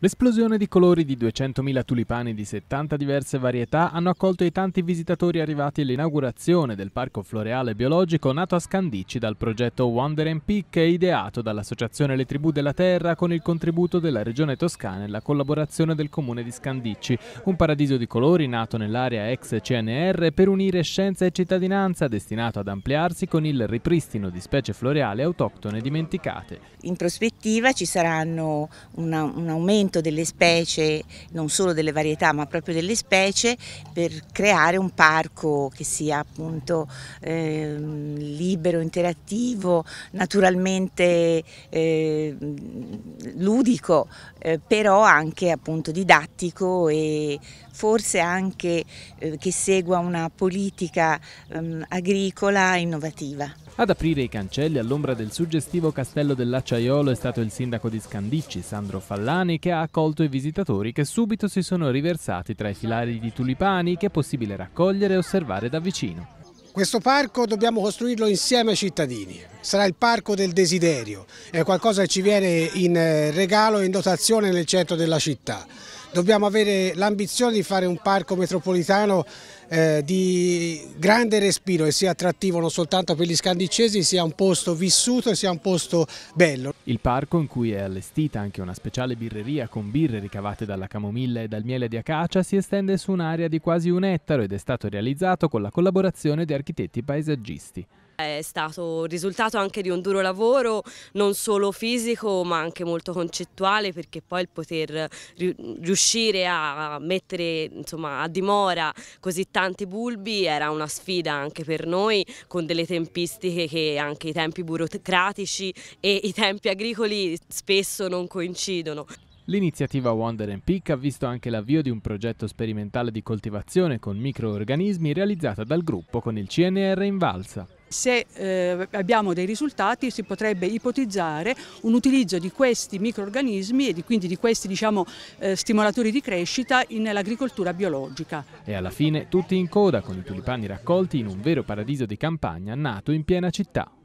L'esplosione di colori di 200.000 tulipani di 70 diverse varietà hanno accolto i tanti visitatori arrivati all'inaugurazione del parco floreale biologico nato a Scandicci dal progetto Wonder and Peak ideato dall'Associazione Le Tribù della Terra con il contributo della Regione Toscana e la collaborazione del Comune di Scandicci, un paradiso di colori nato nell'area ex CNR per unire scienza e cittadinanza destinato ad ampliarsi con il ripristino di specie floreali autoctone dimenticate. In prospettiva ci saranno un aumento aumento delle specie, non solo delle varietà ma proprio delle specie per creare un parco che sia appunto eh, libero, interattivo, naturalmente eh, ludico, eh, però anche appunto didattico e forse anche eh, che segua una politica ehm, agricola innovativa. Ad aprire i cancelli all'ombra del suggestivo castello dell'acciaiolo è stato il sindaco di Scandicci, Sandro Fallani, che ha accolto i visitatori che subito si sono riversati tra i filari di tulipani che è possibile raccogliere e osservare da vicino. Questo parco dobbiamo costruirlo insieme ai cittadini, sarà il parco del desiderio, è qualcosa che ci viene in eh, regalo e in dotazione nel centro della città dobbiamo avere l'ambizione di fare un parco metropolitano eh, di grande respiro e sia attrattivo non soltanto per gli scandicesi, sia un posto vissuto e sia un posto bello. Il parco in cui è allestita anche una speciale birreria con birre ricavate dalla camomilla e dal miele di acacia si estende su un'area di quasi un ettaro ed è stato realizzato con la collaborazione di architetti paesaggisti. È stato il risultato anche di un duro lavoro, non solo fisico ma anche molto concettuale perché poi il poter riuscire a mettere insomma, a dimora così tanti bulbi era una sfida anche per noi con delle tempistiche che anche i tempi burocratici e i tempi agricoli spesso non coincidono. L'iniziativa Wonder and Peak ha visto anche l'avvio di un progetto sperimentale di coltivazione con microorganismi realizzata dal gruppo con il CNR in Valsa se eh, abbiamo dei risultati si potrebbe ipotizzare un utilizzo di questi microorganismi e di, quindi di questi diciamo, eh, stimolatori di crescita nell'agricoltura biologica. E alla fine tutti in coda con i tulipani raccolti in un vero paradiso di campagna nato in piena città.